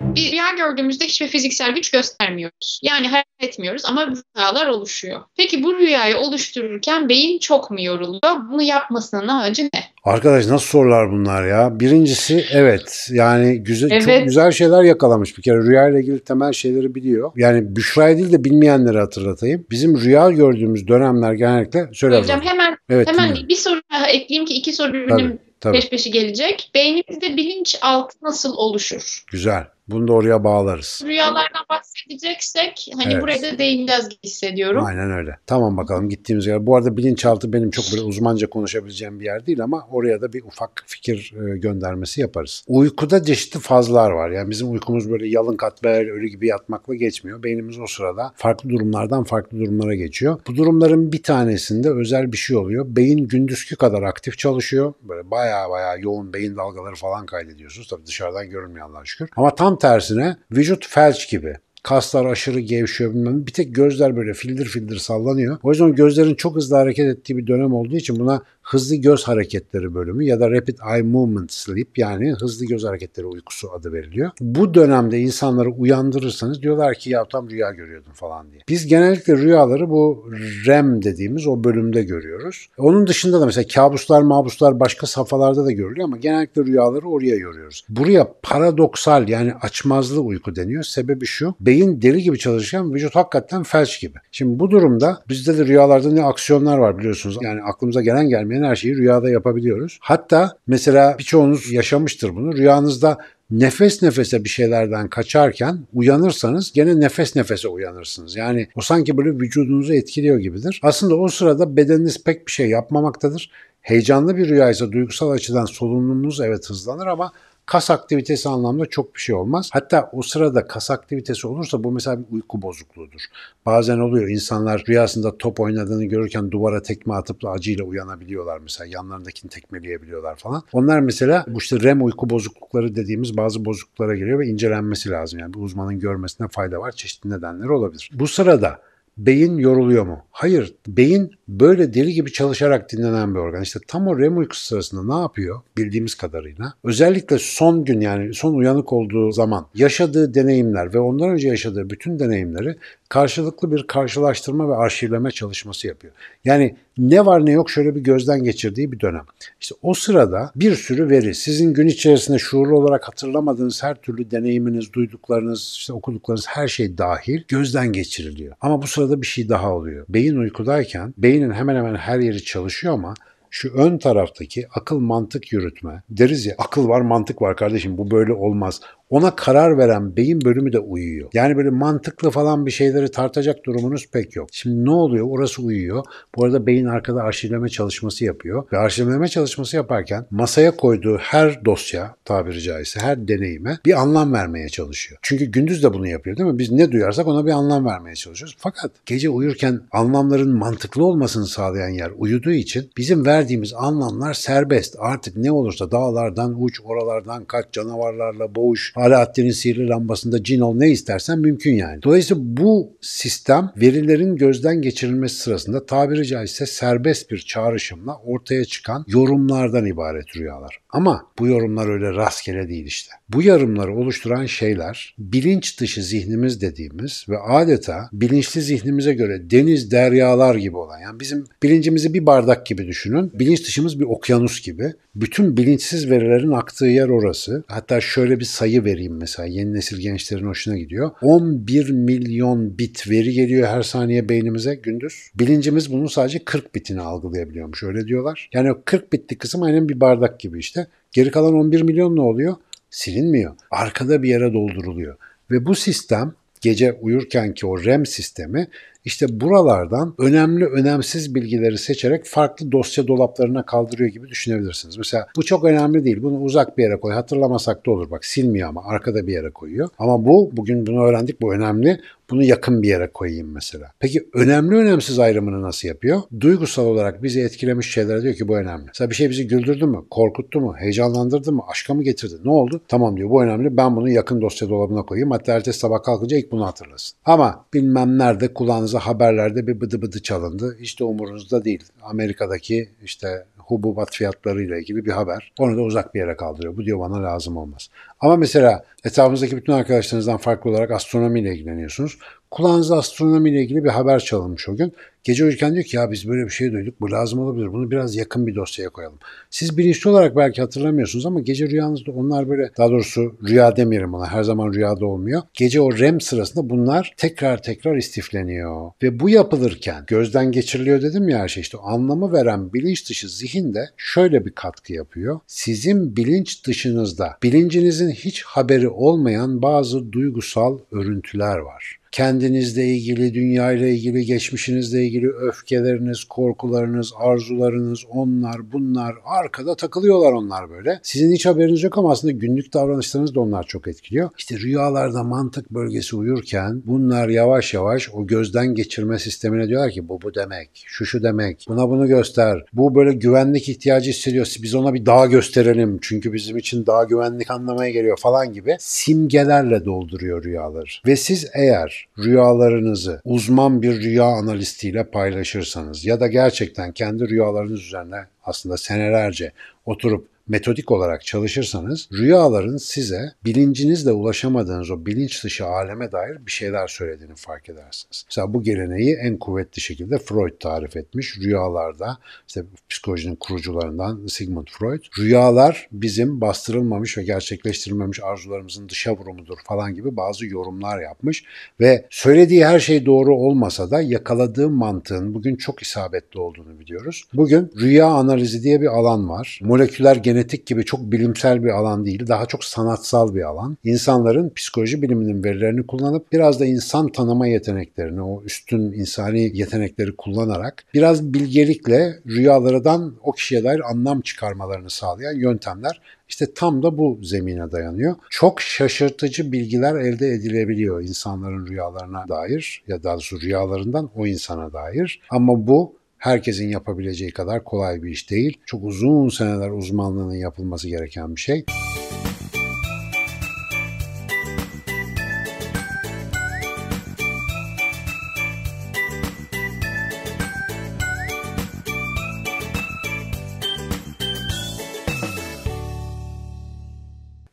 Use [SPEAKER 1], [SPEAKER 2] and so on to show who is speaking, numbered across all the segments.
[SPEAKER 1] Bir rüya gördüğümüzde hiçbir fiziksel güç göstermiyoruz. Yani hareket etmiyoruz ama rüyalar oluşuyor. Peki bu rüyayı oluştururken beyin çok mu yoruluyor? Bunu yapmasının amacı ne? Arkadaş nasıl sorular bunlar ya? Birincisi evet yani güzel evet. çok güzel şeyler yakalamış bir kere rüya ile ilgili temel şeyleri biliyor. Yani Büşra'yı değil de bilmeyenleri hatırlatayım. Bizim rüya gördüğümüz dönemler genellikle söyle Hocam hemen evet, hemen bir soru daha ekleyeyim ki iki soru birbirini Tabii. peş peşi gelecek. Beynimizde bilinç altı nasıl oluşur? Güzel. Bunu da oraya bağlarız. Rüyalardan bahsedeceksek hani evet. buraya da değineceğiz hissediyorum. Aynen öyle. Tamam bakalım gittiğimiz yer. Bu arada bilinçaltı benim çok böyle uzmanca konuşabileceğim bir yer değil ama oraya da bir ufak fikir e, göndermesi yaparız. Uykuda çeşitli fazlar var. Yani bizim uykumuz böyle yalın kat katmer ölü gibi yatmakla geçmiyor. Beynimiz o sırada farklı durumlardan farklı durumlara geçiyor. Bu durumların bir tanesinde özel bir şey oluyor. Beyin gündüzkü kadar aktif çalışıyor. Böyle baya baya yoğun beyin dalgaları falan kaydediyorsunuz. Tabii dışarıdan görünmeyenler şükür. Ama tam Tam tersine vücut felç gibi. Kaslar aşırı gevşiyor bilmem. Bir tek gözler böyle fildir fildir sallanıyor. O yüzden gözlerin çok hızlı hareket ettiği bir dönem olduğu için buna hızlı göz hareketleri bölümü ya da rapid eye movement sleep yani hızlı göz hareketleri uykusu adı veriliyor. Bu dönemde insanları uyandırırsanız diyorlar ki ya tam rüya görüyordum falan diye. Biz genellikle rüyaları bu REM dediğimiz o bölümde görüyoruz. Onun dışında da mesela kabuslar, mabuslar başka safhalarda da görülüyor ama genellikle rüyaları oraya yoruyoruz. Buraya paradoksal yani açmazlı uyku deniyor. Sebebi şu beyin deli gibi çalışırken vücut hakikaten felç gibi. Şimdi bu durumda bizde de rüyalarda ne aksiyonlar var biliyorsunuz. Yani aklımıza gelen gelmeyen hemen her şeyi rüyada yapabiliyoruz. Hatta mesela birçoğunuz yaşamıştır bunu. Rüyanızda nefes nefese bir şeylerden kaçarken uyanırsanız gene nefes nefese uyanırsınız. Yani o sanki böyle vücudunuzu etkiliyor gibidir. Aslında o sırada bedeniniz pek bir şey yapmamaktadır. Heyecanlı bir rüyaysa duygusal açıdan solunumunuz evet hızlanır ama Kas aktivitesi anlamda çok bir şey olmaz. Hatta o sırada kas aktivitesi olursa bu mesela bir uyku bozukluğudur. Bazen oluyor insanlar rüyasında top oynadığını görürken duvara tekme atıp da acıyla uyanabiliyorlar mesela. Yanlarındakini tekmeleyebiliyorlar falan. Onlar mesela bu işte REM uyku bozuklukları dediğimiz bazı bozukluklara giriyor ve incelenmesi lazım. Yani bir uzmanın görmesine fayda var. Çeşitli nedenleri olabilir. Bu sırada Beyin yoruluyor mu? Hayır. Beyin böyle deli gibi çalışarak dinlenen bir organ. İşte tam o REM uykusu sırasında ne yapıyor bildiğimiz kadarıyla? Özellikle son gün yani son uyanık olduğu zaman yaşadığı deneyimler ve ondan önce yaşadığı bütün deneyimleri karşılıklı bir karşılaştırma ve arşivleme çalışması yapıyor. Yani ne var ne yok şöyle bir gözden geçirdiği bir dönem. İşte o sırada bir sürü veri, sizin gün içerisinde şuurlu olarak hatırlamadığınız her türlü deneyiminiz, duyduklarınız, işte okuduklarınız her şey dahil gözden geçiriliyor. Ama bu sırada bir şey daha oluyor. Beyin uykudayken beynin hemen hemen her yeri çalışıyor ama şu ön taraftaki akıl mantık yürütme deriz ya akıl var mantık var kardeşim bu böyle olmaz ona karar veren beyin bölümü de uyuyor. Yani böyle mantıklı falan bir şeyleri tartacak durumunuz pek yok. Şimdi ne oluyor? Orası uyuyor. Bu arada beyin arkada arşivleme çalışması yapıyor. Ve arşivleme çalışması yaparken masaya koyduğu her dosya tabiri caizse her deneyime bir anlam vermeye çalışıyor. Çünkü gündüz de bunu yapıyor değil mi? Biz ne duyarsak ona bir anlam vermeye çalışıyoruz. Fakat gece uyurken anlamların mantıklı olmasını sağlayan yer uyuduğu için bizim verdiğimiz anlamlar serbest. Artık ne olursa dağlardan uç, oralardan kaç, canavarlarla boğuş, Alaaddin'in sihirli lambasında cin ol ne istersen mümkün yani. Dolayısıyla bu sistem verilerin gözden geçirilmesi sırasında tabiri caizse serbest bir çağrışımla ortaya çıkan yorumlardan ibaret rüyalar. Ama bu yorumlar öyle rastgele değil işte. Bu yarımları oluşturan şeyler bilinç dışı zihnimiz dediğimiz ve adeta bilinçli zihnimize göre deniz deryalar gibi olan yani bizim bilincimizi bir bardak gibi düşünün. Bilinç dışımız bir okyanus gibi. Bütün bilinçsiz verilerin aktığı yer orası. Hatta şöyle bir sayı vereyim mesela yeni nesil gençlerin hoşuna gidiyor. 11 milyon bit veri geliyor her saniye beynimize gündüz. Bilincimiz bunun sadece 40 bitini algılayabiliyormuş öyle diyorlar. Yani 40 bitlik kısım aynen bir bardak gibi işte. Geri kalan 11 milyon ne oluyor? silinmiyor. Arkada bir yere dolduruluyor. Ve bu sistem gece uyurkenki o REM sistemi işte buralardan önemli önemsiz bilgileri seçerek farklı dosya dolaplarına kaldırıyor gibi düşünebilirsiniz. Mesela bu çok önemli değil. Bunu uzak bir yere koy. Hatırlamasak da olur. Bak silmiyor ama arkada bir yere koyuyor. Ama bu bugün bunu öğrendik. Bu önemli. Bunu yakın bir yere koyayım mesela. Peki önemli önemsiz ayrımını nasıl yapıyor? Duygusal olarak bizi etkilemiş şeylere diyor ki bu önemli. Mesela bir şey bizi güldürdü mü? Korkuttu mu? Heyecanlandırdı mı? Aşka mı getirdi? Ne oldu? Tamam diyor bu önemli. Ben bunu yakın dosya dolabına koyayım. Hatta ertesi sabah kalkınca ilk bunu hatırlasın. Ama bilmem nerede kulağınıza bazı haberlerde bir bıdı bıdı çalındı. Hiç de umurunuzda değil. Amerika'daki işte hububat fiyatları ile ilgili bir haber. Onu da uzak bir yere kaldırıyor. Bu diyor bana lazım olmaz. Ama mesela etrafımızdaki bütün arkadaşlarınızdan farklı olarak astronomi ile ilgileniyorsunuz. Kulağınıza astronomi ile ilgili bir haber çalınmış o gün. Gece uyurken diyor ki ya biz böyle bir şey duyduk bu lazım olabilir bunu biraz yakın bir dosyaya koyalım. Siz bilinçli olarak belki hatırlamıyorsunuz ama gece rüyanızda onlar böyle daha doğrusu rüya demeyelim ona, her zaman rüyada olmuyor. Gece o REM sırasında bunlar tekrar tekrar istifleniyor. Ve bu yapılırken gözden geçiriliyor dedim ya her şey işte anlamı veren bilinç dışı zihin de şöyle bir katkı yapıyor. Sizin bilinç dışınızda bilincinizin hiç haberi olmayan bazı duygusal örüntüler var kendinizle ilgili, dünyayla ilgili, geçmişinizle ilgili öfkeleriniz, korkularınız, arzularınız, onlar, bunlar arkada takılıyorlar onlar böyle. Sizin hiç haberiniz yok ama aslında günlük davranışlarınız da onlar çok etkiliyor. İşte rüyalarda mantık bölgesi uyurken bunlar yavaş yavaş o gözden geçirme sistemine diyorlar ki bu bu demek, şu şu demek, buna bunu göster. Bu böyle güvenlik ihtiyacı hissediyor. Biz ona bir dağ gösterelim çünkü bizim için daha güvenlik anlamaya geliyor falan gibi simgelerle dolduruyor rüyaları. Ve siz eğer Rüyalarınızı uzman bir rüya analistiyle paylaşırsanız ya da gerçekten kendi rüyalarınız üzerine aslında senelerce oturup metodik olarak çalışırsanız rüyaların size bilincinizle ulaşamadığınız o bilinç dışı aleme dair bir şeyler söylediğini fark edersiniz. Mesela bu geleneği en kuvvetli şekilde Freud tarif etmiş. Rüyalarda işte psikolojinin kurucularından Sigmund Freud. Rüyalar bizim bastırılmamış ve gerçekleştirilmemiş arzularımızın dışa vurumudur falan gibi bazı yorumlar yapmış ve söylediği her şey doğru olmasa da yakaladığı mantığın bugün çok isabetli olduğunu biliyoruz. Bugün rüya analizi diye bir alan var. Moleküler genetik genetik gibi çok bilimsel bir alan değil, daha çok sanatsal bir alan. İnsanların psikoloji biliminin verilerini kullanıp biraz da insan tanıma yeteneklerini, o üstün insani yetenekleri kullanarak biraz bilgelikle rüyalardan o kişiye dair anlam çıkarmalarını sağlayan yöntemler işte tam da bu zemine dayanıyor. Çok şaşırtıcı bilgiler elde edilebiliyor insanların rüyalarına dair ya da rüyalarından o insana dair. Ama bu herkesin yapabileceği kadar kolay bir iş değil. Çok uzun seneler uzmanlığının yapılması gereken bir şey.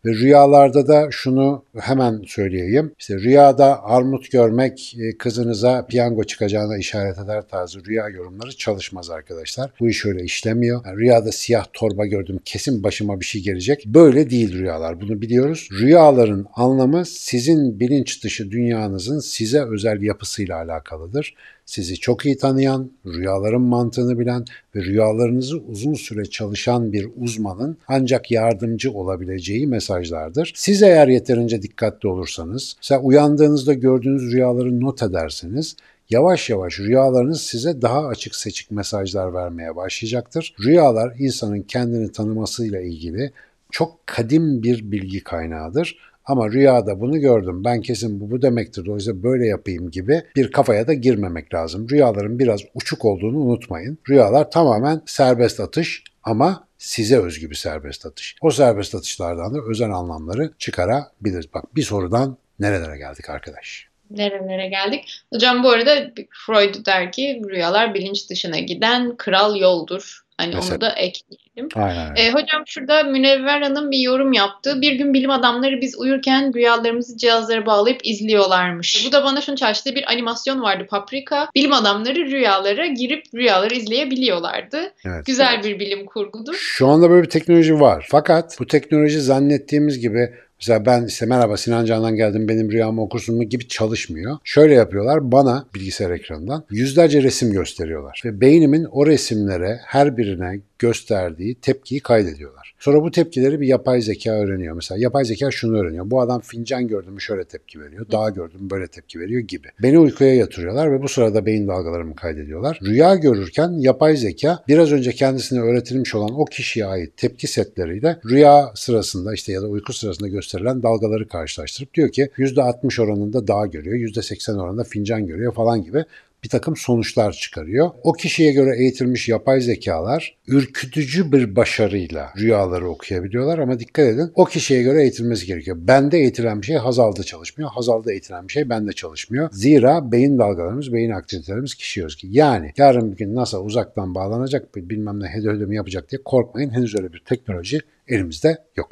[SPEAKER 1] Ve rüyalarda da şunu hemen söyleyeyim. İşte rüyada armut görmek e, kızınıza piyango çıkacağına işaret eder tarzı rüya yorumları çalışmaz arkadaşlar. Bu iş öyle işlemiyor. Yani rüyada siyah torba gördüm kesin başıma bir şey gelecek. Böyle değil rüyalar bunu biliyoruz. Rüyaların anlamı sizin bilinç dışı dünyanızın size özel yapısıyla alakalıdır sizi çok iyi tanıyan, rüyaların mantığını bilen ve rüyalarınızı uzun süre çalışan bir uzmanın ancak yardımcı olabileceği mesajlardır. Siz eğer yeterince dikkatli olursanız, mesela uyandığınızda gördüğünüz rüyaları not ederseniz Yavaş yavaş rüyalarınız size daha açık seçik mesajlar vermeye başlayacaktır. Rüyalar insanın kendini tanımasıyla ilgili çok kadim bir bilgi kaynağıdır ama rüyada bunu gördüm. Ben kesin bu, bu demektir. O yüzden böyle yapayım gibi bir kafaya da girmemek lazım. Rüyaların biraz uçuk olduğunu unutmayın. Rüyalar tamamen serbest atış ama size özgü bir serbest atış. O serbest atışlardan da özel anlamları çıkarabiliriz. Bak bir sorudan nerelere geldik arkadaş? nerelere geldik? Hocam bu arada Freud der ki rüyalar bilinç dışına giden kral yoldur. Hani Mesela. onu da ekleyelim. Aynen. E, hocam şurada Münevver Hanım bir yorum yaptı. Bir gün bilim adamları biz uyurken rüyalarımızı cihazlara bağlayıp izliyorlarmış. Bu da bana şunu çağrıştı. Bir animasyon vardı Paprika. Bilim adamları rüyalara girip rüyaları izleyebiliyorlardı. Evet. Güzel evet. bir bilim kurgudur. Şu anda böyle bir teknoloji var. Fakat bu teknoloji zannettiğimiz gibi Mesela ben işte merhaba Sinan Can'dan geldim benim rüyamı okursun mu gibi çalışmıyor. Şöyle yapıyorlar bana bilgisayar ekranından yüzlerce resim gösteriyorlar. Ve beynimin o resimlere her birine gösterdiği tepkiyi kaydediyorlar. Sonra bu tepkileri bir yapay zeka öğreniyor. Mesela yapay zeka şunu öğreniyor. Bu adam fincan gördü şöyle tepki veriyor. Dağ gördü böyle tepki veriyor gibi. Beni uykuya yatırıyorlar ve bu sırada beyin dalgalarımı kaydediyorlar. Rüya görürken yapay zeka biraz önce kendisine öğretilmiş olan o kişiye ait tepki setleriyle rüya sırasında işte ya da uyku sırasında gösterilen dalgaları karşılaştırıp diyor ki %60 oranında dağ görüyor, %80 oranında fincan görüyor falan gibi bir takım sonuçlar çıkarıyor. O kişiye göre eğitilmiş yapay zekalar ürkütücü bir başarıyla rüyaları okuyabiliyorlar ama dikkat edin o kişiye göre eğitilmesi gerekiyor. Bende eğitilen bir şey Hazal'da çalışmıyor, Hazal'da eğitilen bir şey bende çalışmıyor. Zira beyin dalgalarımız, beyin aktivitelerimiz kişi özgü. Yani yarın bir gün NASA uzaktan bağlanacak bilmem ne hedef ödeme yapacak diye korkmayın henüz öyle bir teknoloji elimizde yok.